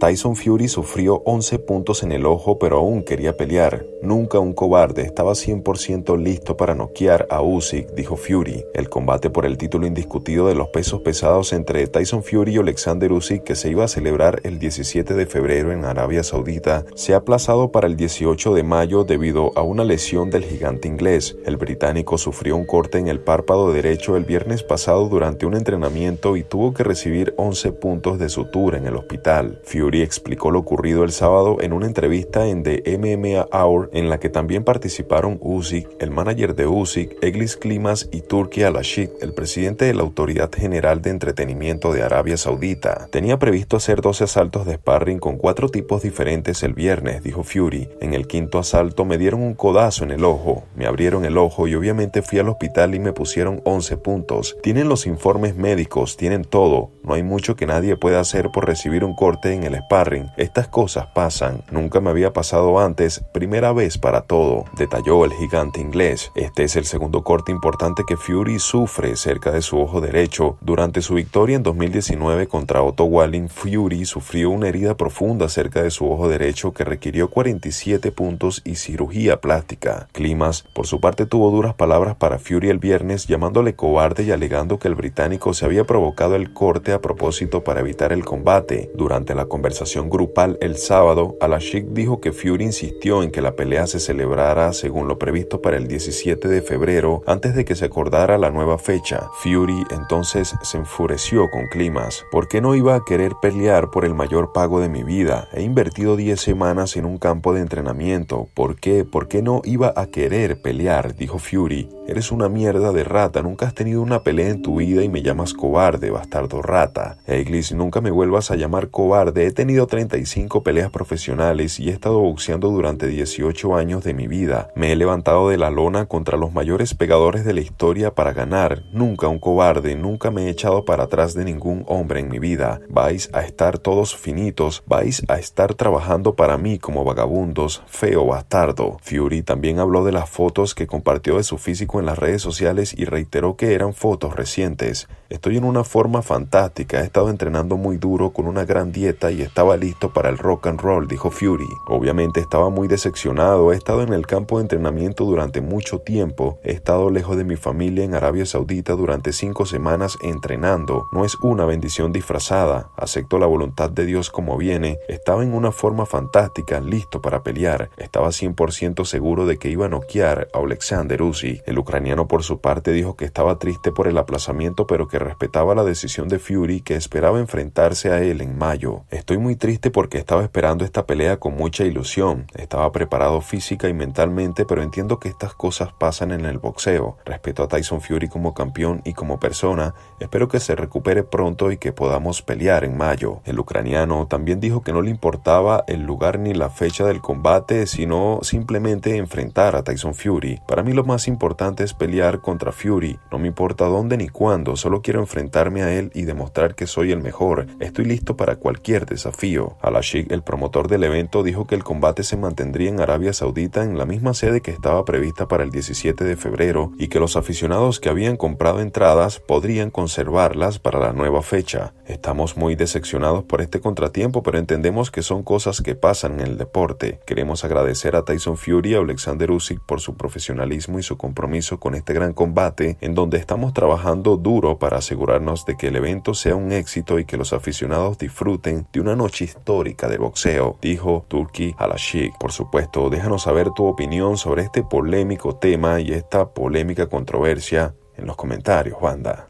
Tyson Fury sufrió 11 puntos en el ojo pero aún quería pelear. Nunca un cobarde, estaba 100% listo para noquear a Usyk, dijo Fury. El combate por el título indiscutido de los pesos pesados entre Tyson Fury y Alexander Usyk que se iba a celebrar el 17 de febrero en Arabia Saudita se ha aplazado para el 18 de mayo debido a una lesión del gigante inglés. El británico sufrió un corte en el párpado derecho el viernes pasado durante un entrenamiento y tuvo que recibir 11 puntos de sutura en el hospital. Fury explicó lo ocurrido el sábado en una entrevista en The MMA Hour en la que también participaron Usyk, el manager de Usyk, Eglis Klimas y Turki Alashik, el presidente de la Autoridad General de Entretenimiento de Arabia Saudita. Tenía previsto hacer 12 asaltos de sparring con cuatro tipos diferentes el viernes, dijo Fury. En el quinto asalto me dieron un codazo en el ojo, me abrieron el ojo y obviamente fui al hospital y me pusieron 11 puntos. Tienen los informes médicos, tienen todo, no hay mucho que nadie pueda hacer por recibir un corte en el sparring. Estas cosas pasan. Nunca me había pasado antes, primera vez para todo, detalló el gigante inglés. Este es el segundo corte importante que Fury sufre cerca de su ojo derecho. Durante su victoria en 2019 contra Otto Walling, Fury sufrió una herida profunda cerca de su ojo derecho que requirió 47 puntos y cirugía plástica. Climas, por su parte, tuvo duras palabras para Fury el viernes llamándole cobarde y alegando que el británico se había provocado el corte a propósito para evitar el combate. Durante la conversación grupal el sábado, Alashik dijo que Fury insistió en que la pelea se celebrara según lo previsto para el 17 de febrero antes de que se acordara la nueva fecha. Fury entonces se enfureció con Climas. ¿Por qué no iba a querer pelear por el mayor pago de mi vida? He invertido 10 semanas en un campo de entrenamiento. ¿Por qué? ¿Por qué no iba a querer pelear? dijo Fury. Eres una mierda de rata, nunca has tenido una pelea en tu vida y me llamas cobarde, bastardo rata. Eglis, nunca me vuelvas a llamar cobarde, he tenido 35 peleas profesionales y he estado boxeando durante 18 años de mi vida. Me he levantado de la lona contra los mayores pegadores de la historia para ganar, nunca un cobarde, nunca me he echado para atrás de ningún hombre en mi vida. Vais a estar todos finitos, vais a estar trabajando para mí como vagabundos, feo bastardo. Fury también habló de las fotos que compartió de su físico en las redes sociales y reiteró que eran fotos recientes. Estoy en una forma fantástica, he estado entrenando muy duro con una gran dieta y estaba listo para el rock and roll, dijo Fury. Obviamente estaba muy decepcionado, he estado en el campo de entrenamiento durante mucho tiempo, he estado lejos de mi familia en Arabia Saudita durante cinco semanas entrenando, no es una bendición disfrazada, acepto la voluntad de Dios como viene, estaba en una forma fantástica, listo para pelear, estaba 100% seguro de que iba a noquear a Alexander Uzi. El ucraniano por su parte dijo que estaba triste por el aplazamiento pero que respetaba la decisión de Fury que esperaba enfrentarse a él en mayo. Estoy muy triste porque estaba esperando esta pelea con mucha ilusión, estaba preparado física y mentalmente pero entiendo que estas cosas pasan en el boxeo. Respeto a Tyson Fury como campeón y como persona, espero que se recupere pronto y que podamos pelear en mayo. El ucraniano también dijo que no le importaba el lugar ni la fecha del combate sino simplemente enfrentar a Tyson Fury. Para mí lo más importante es pelear contra Fury. No me importa dónde ni cuándo, solo quiero enfrentarme a él y demostrar que soy el mejor. Estoy listo para cualquier desafío. Alashik, el promotor del evento, dijo que el combate se mantendría en Arabia Saudita en la misma sede que estaba prevista para el 17 de febrero y que los aficionados que habían comprado entradas podrían conservarlas para la nueva fecha. Estamos muy decepcionados por este contratiempo, pero entendemos que son cosas que pasan en el deporte. Queremos agradecer a Tyson Fury y a Alexander Usyk por su profesionalismo y su compromiso con este gran combate en donde estamos trabajando duro para asegurarnos de que el evento sea un éxito y que los aficionados disfruten de una noche histórica de boxeo, dijo Turki alashik Por supuesto, déjanos saber tu opinión sobre este polémico tema y esta polémica controversia en los comentarios, banda.